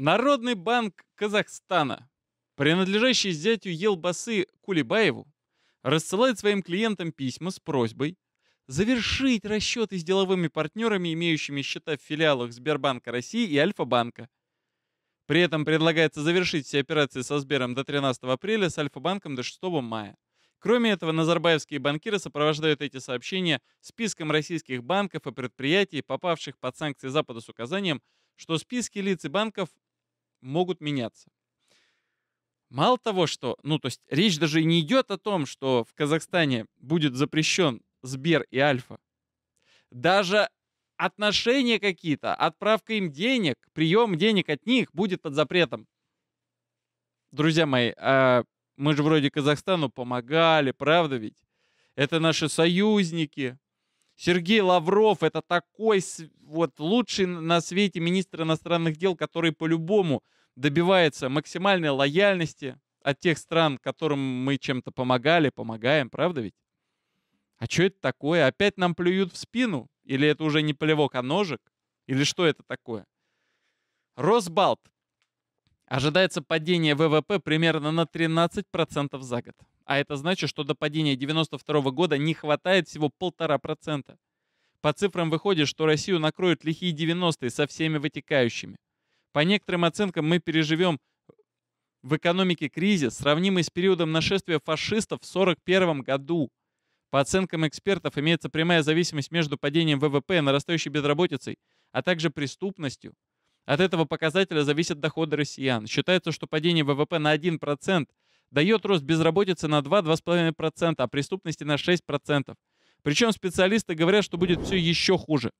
Народный банк Казахстана, принадлежащий зятю Елбасы Кулибаеву, рассылает своим клиентам письма с просьбой завершить расчеты с деловыми партнерами, имеющими счета в филиалах Сбербанка России и Альфа-банка. При этом предлагается завершить все операции со Сбером до 13 апреля, с Альфа-банком до 6 мая. Кроме этого, назарбаевские банкиры сопровождают эти сообщения списком российских банков и предприятий, попавших под санкции Запада с указанием, что списки лиц и банков могут меняться. Мало того, что, ну, то есть речь даже не идет о том, что в Казахстане будет запрещен Сбер и Альфа. Даже отношения какие-то, отправка им денег, прием денег от них будет под запретом. Друзья мои, а мы же вроде Казахстану помогали, правда ведь? Это наши союзники. Сергей Лавров это такой вот лучший на свете министр иностранных дел, который по-любому добивается максимальной лояльности от тех стран, которым мы чем-то помогали, помогаем, правда ведь? А что это такое? Опять нам плюют в спину? Или это уже не плевок, а ножик? Или что это такое? Росбалт Ожидается падение ВВП примерно на 13% за год. А это значит, что до падения 92 года не хватает всего 1,5%. По цифрам выходит, что Россию накроют лихие 90-е со всеми вытекающими. По некоторым оценкам мы переживем в экономике кризис, сравнимый с периодом нашествия фашистов в 1941 году. По оценкам экспертов, имеется прямая зависимость между падением ВВП и нарастающей безработицей, а также преступностью, от этого показателя зависят доходы россиян. Считается, что падение ВВП на 1% дает рост безработицы на 2-2,5%, а преступности на 6%. Причем специалисты говорят, что будет все еще хуже.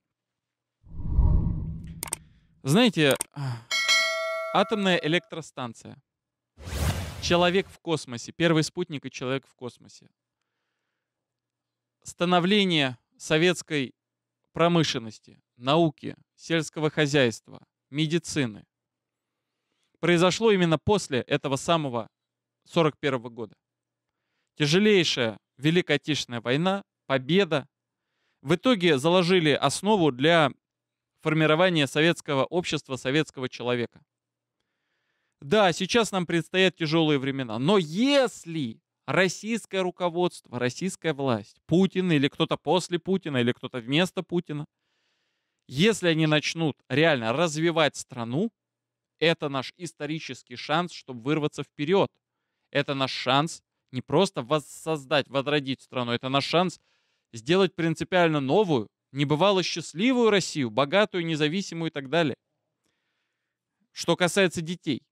Знаете, а, атомная электростанция. Человек в космосе. Первый спутник и человек в космосе. Становление советской промышленности, науки, сельского хозяйства – медицины произошло именно после этого самого 41 года. Тяжелейшая Великая Отечественная война, победа в итоге заложили основу для формирования советского общества, советского человека. Да, сейчас нам предстоят тяжелые времена, но если российское руководство, российская власть, Путин или кто-то после Путина, или кто-то вместо Путина – если они начнут реально развивать страну, это наш исторический шанс, чтобы вырваться вперед. Это наш шанс не просто воссоздать, возродить страну, это наш шанс сделать принципиально новую, небывало счастливую Россию, богатую, независимую и так далее. Что касается детей.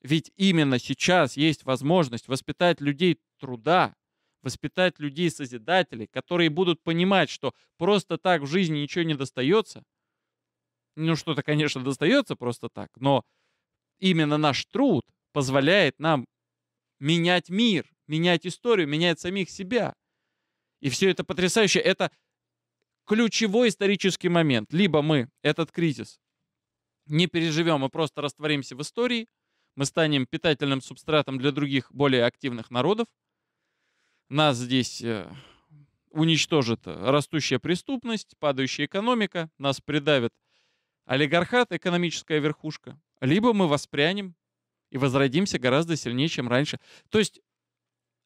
Ведь именно сейчас есть возможность воспитать людей труда, воспитать людей-созидателей, которые будут понимать, что просто так в жизни ничего не достается. Ну, что-то, конечно, достается просто так, но именно наш труд позволяет нам менять мир, менять историю, менять самих себя. И все это потрясающе. Это ключевой исторический момент. Либо мы этот кризис не переживем, мы просто растворимся в истории, мы станем питательным субстратом для других более активных народов, нас здесь э, уничтожит растущая преступность, падающая экономика, нас придавит олигархат, экономическая верхушка, либо мы воспрянем и возродимся гораздо сильнее, чем раньше. То есть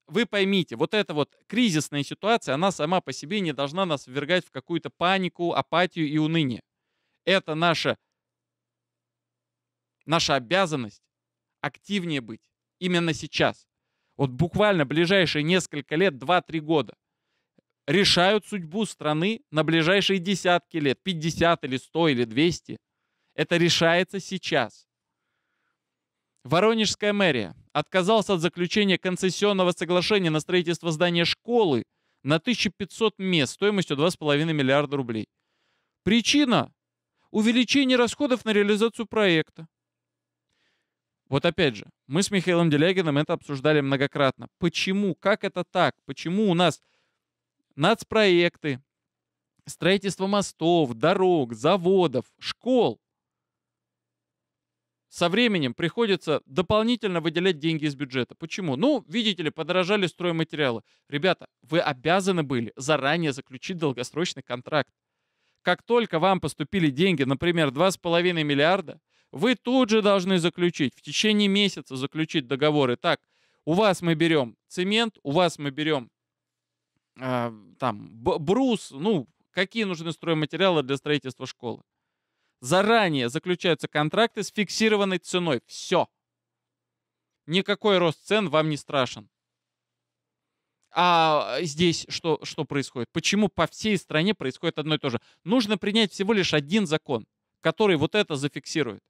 вы поймите, вот эта вот кризисная ситуация, она сама по себе не должна нас ввергать в какую-то панику, апатию и уныние. Это наша, наша обязанность активнее быть именно сейчас вот буквально ближайшие несколько лет, 2-3 года, решают судьбу страны на ближайшие десятки лет, 50 или 100 или 200. Это решается сейчас. Воронежская мэрия отказалась от заключения концессионного соглашения на строительство здания школы на 1500 мест стоимостью 2,5 миллиарда рублей. Причина – увеличение расходов на реализацию проекта. Вот опять же, мы с Михаилом Делягиным это обсуждали многократно. Почему? Как это так? Почему у нас нацпроекты, строительство мостов, дорог, заводов, школ со временем приходится дополнительно выделять деньги из бюджета. Почему? Ну, видите ли, подорожали стройматериалы. Ребята, вы обязаны были заранее заключить долгосрочный контракт. Как только вам поступили деньги, например, 2,5 миллиарда, вы тут же должны заключить, в течение месяца заключить договоры. Так, у вас мы берем цемент, у вас мы берем э, там брус, ну, какие нужны стройматериалы для строительства школы. Заранее заключаются контракты с фиксированной ценой. Все. Никакой рост цен вам не страшен. А здесь что, что происходит? Почему по всей стране происходит одно и то же? Нужно принять всего лишь один закон, который вот это зафиксирует.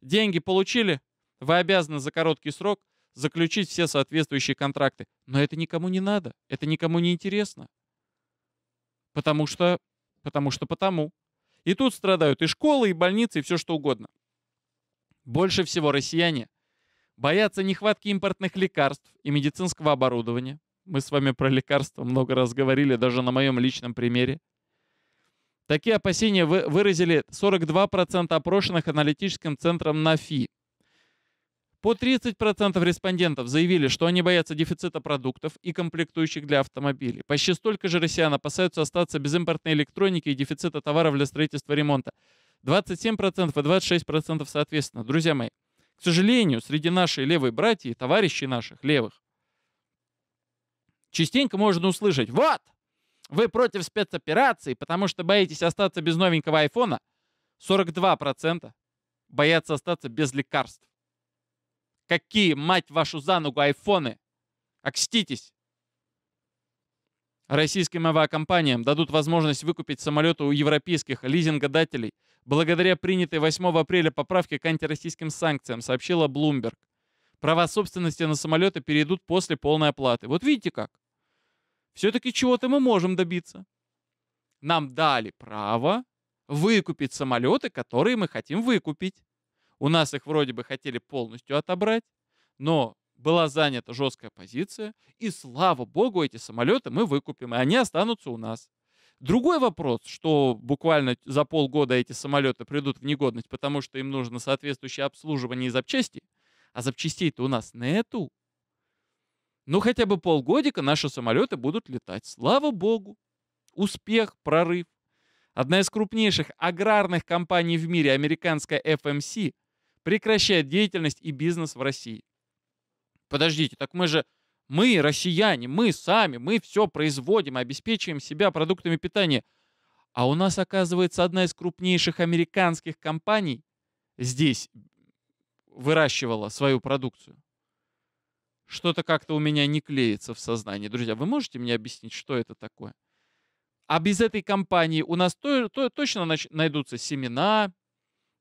Деньги получили? Вы обязаны за короткий срок заключить все соответствующие контракты. Но это никому не надо. Это никому не интересно. Потому что... Потому что потому. И тут страдают и школы, и больницы, и все что угодно. Больше всего россияне боятся нехватки импортных лекарств и медицинского оборудования. Мы с вами про лекарства много раз говорили, даже на моем личном примере. Такие опасения выразили 42% опрошенных аналитическим центром НАФИ. По 30% респондентов заявили, что они боятся дефицита продуктов и комплектующих для автомобилей. Почти столько же россиян опасаются остаться без импортной электроники и дефицита товаров для строительства и ремонта. 27% и 26% соответственно. Друзья мои, к сожалению, среди нашей левой братьев, товарищей наших левых, частенько можно услышать «Вот!» Вы против спецоперации, потому что боитесь остаться без новенького айфона? 42% боятся остаться без лекарств. Какие, мать вашу за ногу, айфоны? Окститесь! Российским авиакомпаниям дадут возможность выкупить самолеты у европейских лизингодателей благодаря принятой 8 апреля поправке к антироссийским санкциям, сообщила Bloomberg. Права собственности на самолеты перейдут после полной оплаты. Вот видите как все-таки чего-то мы можем добиться. Нам дали право выкупить самолеты, которые мы хотим выкупить. У нас их вроде бы хотели полностью отобрать, но была занята жесткая позиция, и слава богу, эти самолеты мы выкупим, и они останутся у нас. Другой вопрос, что буквально за полгода эти самолеты придут в негодность, потому что им нужно соответствующее обслуживание и запчасти, а запчастей-то у нас нету. Ну, хотя бы полгодика наши самолеты будут летать. Слава богу! Успех, прорыв. Одна из крупнейших аграрных компаний в мире, американская FMC, прекращает деятельность и бизнес в России. Подождите, так мы же, мы, россияне, мы сами, мы все производим, обеспечиваем себя продуктами питания. А у нас, оказывается, одна из крупнейших американских компаний здесь выращивала свою продукцию. Что-то как-то у меня не клеится в сознании. Друзья, вы можете мне объяснить, что это такое? А без этой компании у нас то, то, точно найдутся семена,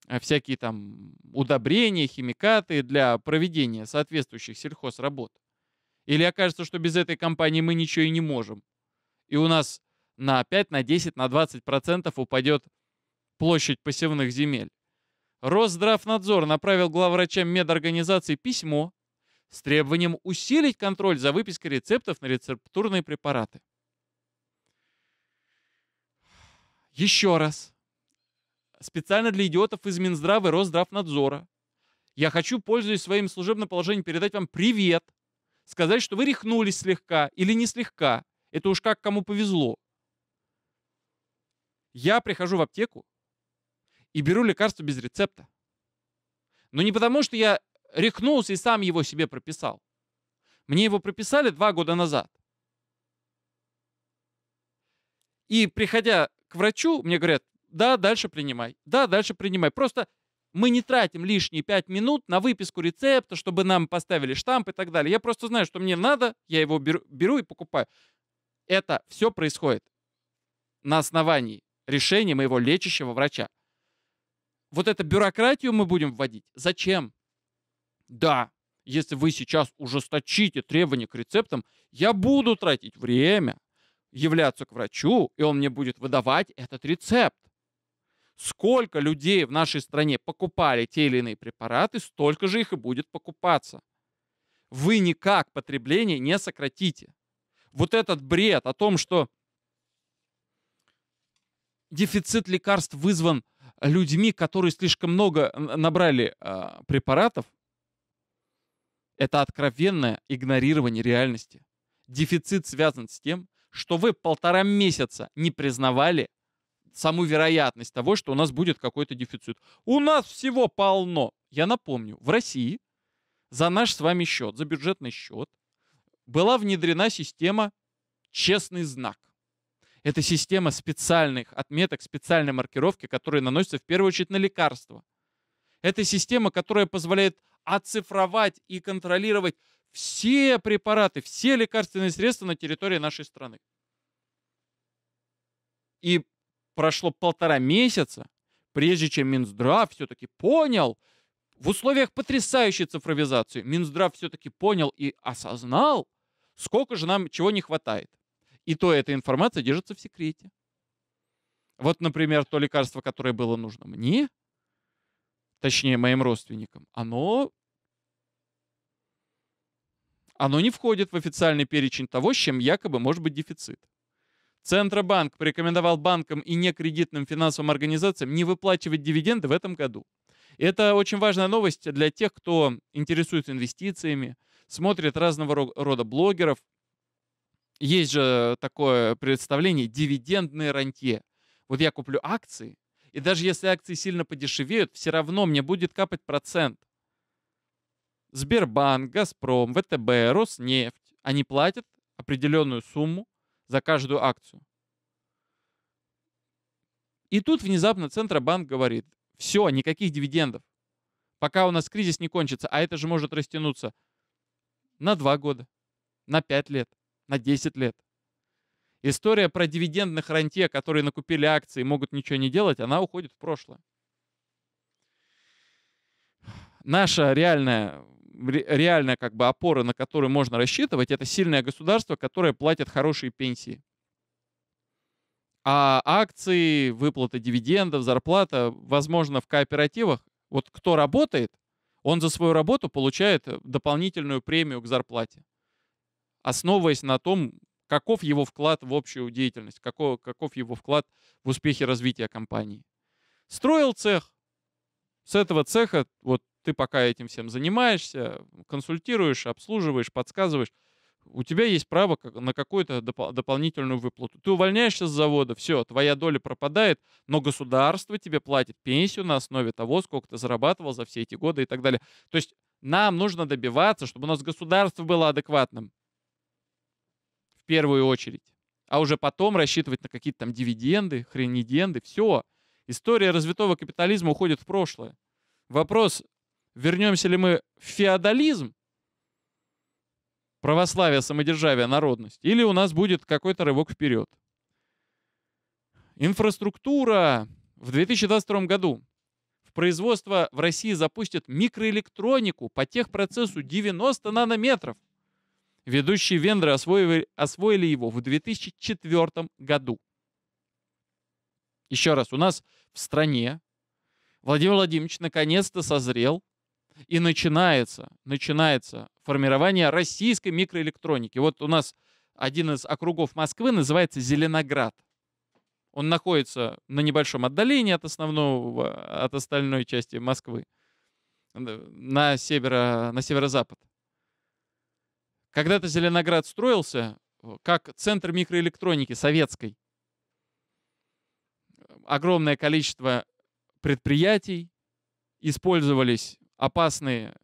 э, всякие там удобрения, химикаты для проведения соответствующих сельхозработ. Или окажется, что без этой компании мы ничего и не можем. И у нас на 5, на 10, на 20 процентов упадет площадь посевных земель. Росздравнадзор направил главврачам медорганизации письмо, с требованием усилить контроль за выпиской рецептов на рецептурные препараты. Еще раз. Специально для идиотов из Минздрава и Росздравнадзора. Я хочу, пользуясь своим служебным положением, передать вам привет. Сказать, что вы рехнулись слегка или не слегка. Это уж как кому повезло. Я прихожу в аптеку и беру лекарство без рецепта. Но не потому, что я рехнулся и сам его себе прописал. Мне его прописали два года назад. И приходя к врачу, мне говорят, да, дальше принимай, да, дальше принимай. Просто мы не тратим лишние пять минут на выписку рецепта, чтобы нам поставили штамп и так далее. Я просто знаю, что мне надо, я его беру, беру и покупаю. Это все происходит на основании решения моего лечащего врача. Вот эту бюрократию мы будем вводить. Зачем? Да, если вы сейчас ужесточите требования к рецептам, я буду тратить время, являться к врачу, и он мне будет выдавать этот рецепт. Сколько людей в нашей стране покупали те или иные препараты, столько же их и будет покупаться. Вы никак потребление не сократите. Вот этот бред о том, что дефицит лекарств вызван людьми, которые слишком много э, набрали э, препаратов, это откровенное игнорирование реальности. Дефицит связан с тем, что вы полтора месяца не признавали саму вероятность того, что у нас будет какой-то дефицит. У нас всего полно. Я напомню, в России за наш с вами счет, за бюджетный счет, была внедрена система «Честный знак». Это система специальных отметок, специальной маркировки, которые наносятся в первую очередь на лекарства. Это система, которая позволяет оцифровать и контролировать все препараты, все лекарственные средства на территории нашей страны. И прошло полтора месяца, прежде чем Минздрав все-таки понял, в условиях потрясающей цифровизации, Минздрав все-таки понял и осознал, сколько же нам чего не хватает. И то эта информация держится в секрете. Вот, например, то лекарство, которое было нужно мне, точнее моим родственникам, оно оно не входит в официальный перечень того, с чем якобы может быть дефицит. Центробанк порекомендовал банкам и некредитным финансовым организациям не выплачивать дивиденды в этом году. Это очень важная новость для тех, кто интересуется инвестициями, смотрит разного рода блогеров. Есть же такое представление дивидендные рантье. Вот я куплю акции, и даже если акции сильно подешевеют, все равно мне будет капать процент. Сбербанк, Газпром, ВТБ, Роснефть, они платят определенную сумму за каждую акцию. И тут внезапно Центробанк говорит, все, никаких дивидендов. Пока у нас кризис не кончится, а это же может растянуться на 2 года, на 5 лет, на 10 лет. История про дивидендных рантье, которые накупили акции и могут ничего не делать, она уходит в прошлое. Наша реальная реальная как бы опора, на которую можно рассчитывать, это сильное государство, которое платит хорошие пенсии. А акции, выплата дивидендов, зарплата, возможно, в кооперативах, вот кто работает, он за свою работу получает дополнительную премию к зарплате, основываясь на том, каков его вклад в общую деятельность, каков, каков его вклад в успехи развития компании. Строил цех, с этого цеха вот ты пока этим всем занимаешься, консультируешь, обслуживаешь, подсказываешь, у тебя есть право на какую-то доп- дополнительную выплату. Ты увольняешься с завода, все, твоя доля пропадает, но государство тебе платит пенсию на основе того, сколько ты зарабатывал за все эти годы и так далее. То есть нам нужно добиваться, чтобы у нас государство было адекватным. В первую очередь. А уже потом рассчитывать на какие-то там дивиденды, хрениденды, все. История развитого капитализма уходит в прошлое. Вопрос Вернемся ли мы в феодализм? Православие, самодержавие, народность. Или у нас будет какой-то рывок вперед. Инфраструктура. В 2022 году в производство в России запустят микроэлектронику по техпроцессу 90 нанометров. Ведущие вендоры освоили, освоили его в 2004 году. Еще раз, у нас в стране Владимир Владимирович наконец-то созрел и начинается, начинается формирование российской микроэлектроники. Вот у нас один из округов Москвы называется Зеленоград. Он находится на небольшом отдалении от основного, от остальной части Москвы, на, северо, на северо-запад. Когда-то Зеленоград строился э, как центр микроэлектроники советской. Огромное количество предприятий, использовались опасные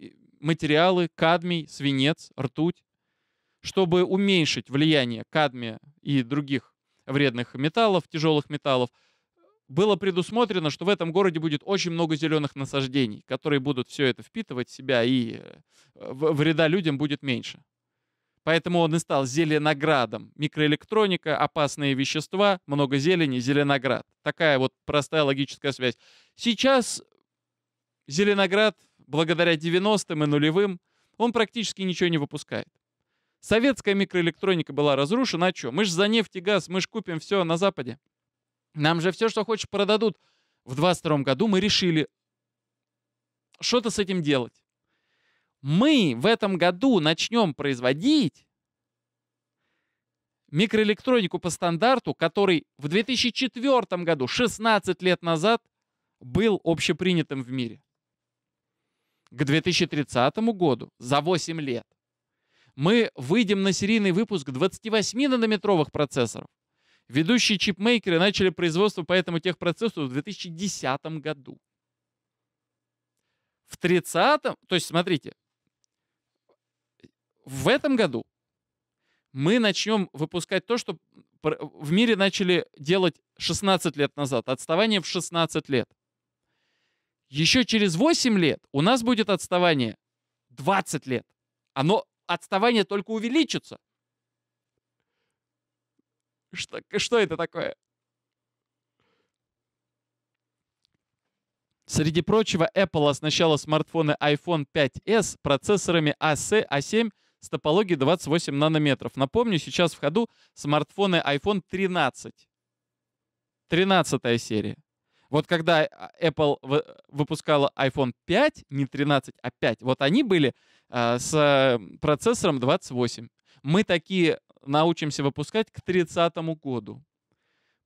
э, материалы, кадмий, свинец, ртуть, чтобы уменьшить влияние кадмия и других вредных металлов, тяжелых металлов, было предусмотрено, что в этом городе будет очень много зеленых насаждений, которые будут все это впитывать в себя, и э, вреда людям будет меньше. Поэтому он и стал зеленоградом. Микроэлектроника, опасные вещества, много зелени, зеленоград. Такая вот простая логическая связь. Сейчас Зеленоград, благодаря 90-м и нулевым, он практически ничего не выпускает. Советская микроэлектроника была разрушена, а что? Мы же за нефть и газ, мы же купим все на Западе. Нам же все, что хочешь, продадут. В 22 году мы решили что-то с этим делать. Мы в этом году начнем производить микроэлектронику по стандарту, который в 2004 году, 16 лет назад, был общепринятым в мире к 2030 году, за 8 лет, мы выйдем на серийный выпуск 28-нанометровых процессоров. Ведущие чипмейкеры начали производство по этому техпроцессу в 2010 году. В 30-м, то есть смотрите, в этом году мы начнем выпускать то, что в мире начали делать 16 лет назад, отставание в 16 лет. Еще через 8 лет у нас будет отставание 20 лет. Оно, отставание только увеличится. Что, что это такое? Среди прочего, Apple оснащала смартфоны iPhone 5s процессорами A7 а а с топологией 28 нанометров. Напомню, сейчас в ходу смартфоны iPhone 13. 13 серия. Вот когда э, Apple э, выпускала iPhone 5, не 13, а 5, вот они были э, с процессором 28. Мы такие э, научимся выпускать к 30 году.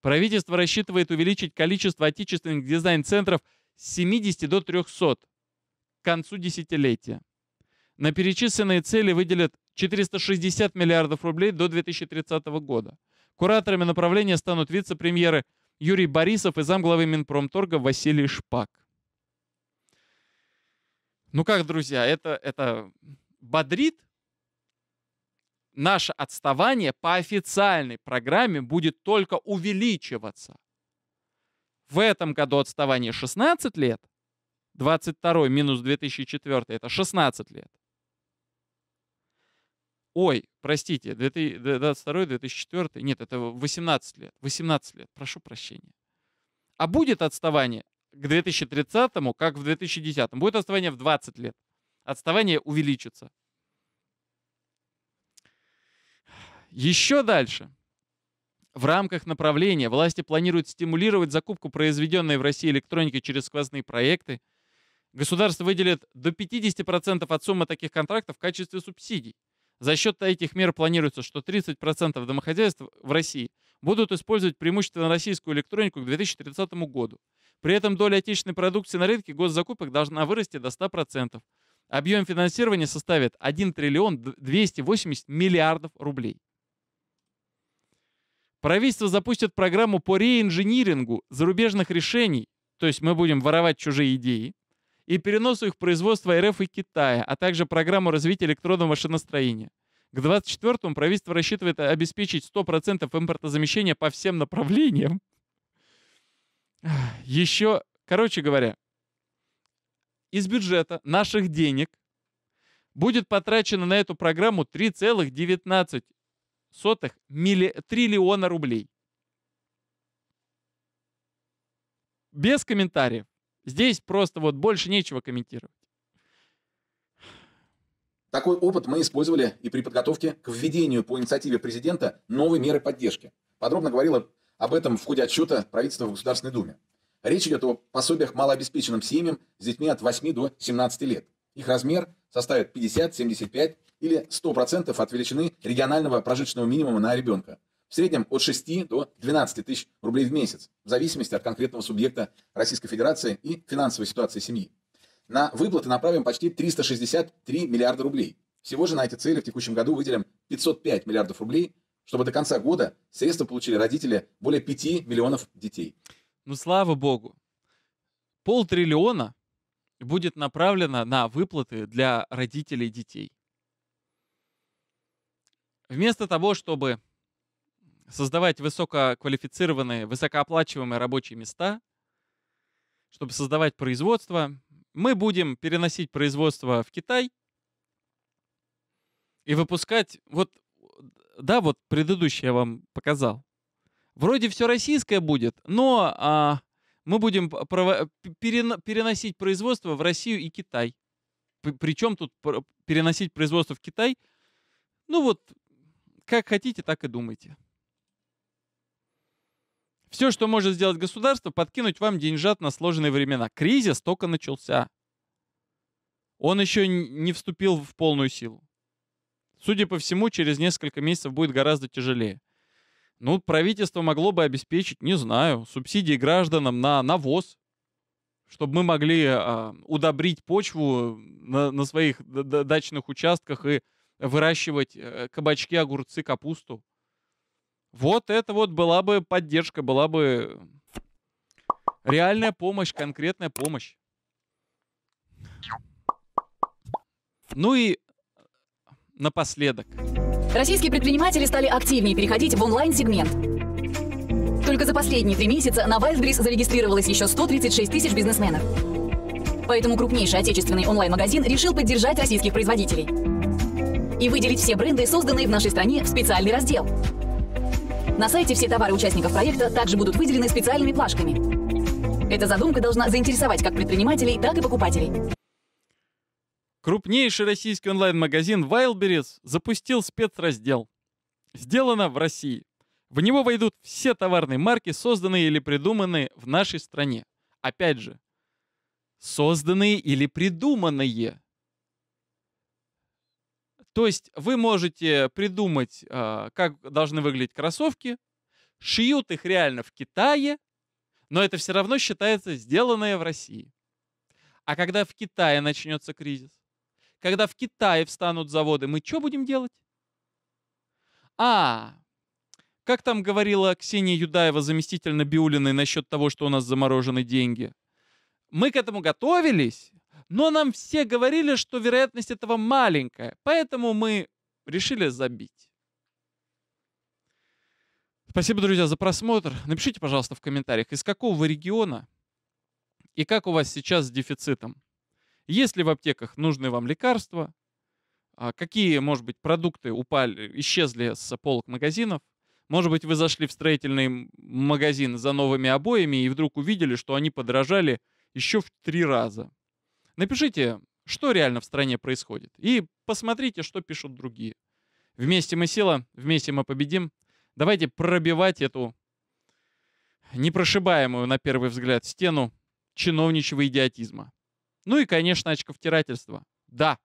Правительство рассчитывает увеличить количество отечественных дизайн-центров с 70 до 300 к концу десятилетия. На перечисленные цели выделят 460 миллиардов рублей до 2030 года. Кураторами направления станут вице-премьеры – Юрий Борисов и замглавы Минпромторга Василий Шпак. Ну как, друзья, это, это бодрит? Наше отставание по официальной программе будет только увеличиваться. В этом году отставание 16 лет, 22 минус 2004 это 16 лет. Ой, простите, 2022-2004, нет, это 18 лет, 18 лет, прошу прощения. А будет отставание к 2030, как в 2010, будет отставание в 20 лет. Отставание увеличится. Еще дальше. В рамках направления власти планируют стимулировать закупку произведенной в России электроники через сквозные проекты. Государство выделит до 50% от суммы таких контрактов в качестве субсидий. За счет этих мер планируется, что 30% домохозяйств в России будут использовать преимущественно российскую электронику к 2030 году. При этом доля отечественной продукции на рынке госзакупок должна вырасти до 100%. Объем финансирования составит 1 триллион 280 миллиардов рублей. Правительство запустит программу по реинжинирингу зарубежных решений, то есть мы будем воровать чужие идеи, и переносу их производства РФ и Китая, а также программу развития электронного машиностроения. К 24 му правительство рассчитывает э, обеспечить 100% импортозамещения по всем направлениям. Еще, короче говоря, из бюджета наших денег будет потрачено на эту программу 3,19 милли... триллиона рублей. Без комментариев. Здесь просто вот больше нечего комментировать. Такой опыт мы использовали и при подготовке к введению по инициативе президента новой меры поддержки. Подробно говорила об этом в ходе отчета правительства в Государственной Думе. Речь идет о пособиях малообеспеченным семьям с детьми от 8 до 17 лет. Их размер составит 50, 75 или 100% от величины регионального прожиточного минимума на ребенка в среднем от 6 до 12 тысяч рублей в месяц, в зависимости от конкретного субъекта Российской Федерации и финансовой ситуации семьи. На выплаты направим почти 363 миллиарда рублей. Всего же на эти цели в текущем году выделим 505 миллиардов рублей, чтобы до конца года средства получили родители более 5 миллионов детей. Ну, слава богу, полтриллиона будет направлено на выплаты для родителей детей. Вместо того, чтобы создавать высококвалифицированные, высокооплачиваемые рабочие места, чтобы создавать производство. Мы будем переносить производство в Китай и выпускать, вот, да, вот предыдущее я вам показал. Вроде все российское будет, но а, мы будем прово- перен- переносить производство в Россию и Китай. Причем тут переносить производство в Китай? Ну вот, как хотите, так и думайте. Все, что может сделать государство, подкинуть вам деньжат на сложные времена. Кризис только начался. Он еще не вступил в полную силу. Судя по всему, через несколько месяцев будет гораздо тяжелее. Ну, правительство могло бы обеспечить, не знаю, субсидии гражданам на навоз, чтобы мы могли э, удобрить почву на, на своих дачных участках и выращивать э, кабачки, огурцы, капусту. Вот это вот была бы поддержка, была бы реальная помощь, конкретная помощь. Ну и напоследок. Российские предприниматели стали активнее переходить в онлайн-сегмент. Только за последние три месяца на Wildberries зарегистрировалось еще 136 тысяч бизнесменов. Поэтому крупнейший отечественный онлайн-магазин решил поддержать российских производителей и выделить все бренды, созданные в нашей стране, в специальный раздел на сайте все товары участников проекта также будут выделены специальными плашками. Эта задумка должна заинтересовать как предпринимателей, так и покупателей. Крупнейший российский онлайн-магазин Wildberries запустил спецраздел «Сделано в России». В него войдут все товарные марки, созданные или придуманные в нашей стране. Опять же, созданные или придуманные – то есть вы можете придумать, а, как должны выглядеть кроссовки, шьют их реально в Китае, но это все равно считается сделанное в России. А когда в Китае начнется кризис, когда в Китае встанут заводы, мы что будем делать? А, как там говорила Ксения Юдаева, заместитель Набиулиной, насчет того, что у нас заморожены деньги? Мы к этому готовились, но нам все говорили, что вероятность этого маленькая, поэтому мы решили забить. Спасибо, друзья, за просмотр. Напишите, пожалуйста, в комментариях, из какого вы региона и как у вас сейчас с дефицитом. Есть ли в аптеках нужные вам лекарства? А какие, может быть, продукты упали, исчезли с полок магазинов? Может быть, вы зашли в строительный магазин за новыми обоями и вдруг увидели, что они подорожали еще в три раза. Напишите, что реально в стране происходит, и посмотрите, что пишут другие. Вместе мы сила, вместе мы победим. Давайте пробивать эту непрошибаемую, на первый взгляд, стену чиновничьего идиотизма. Ну и, конечно, очковтирательство. Да.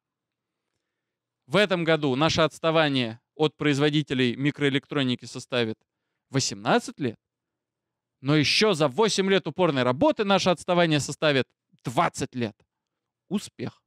В этом году наше отставание от производителей микроэлектроники составит 18 лет. Но еще за 8 лет упорной работы наше отставание составит 20 лет успех.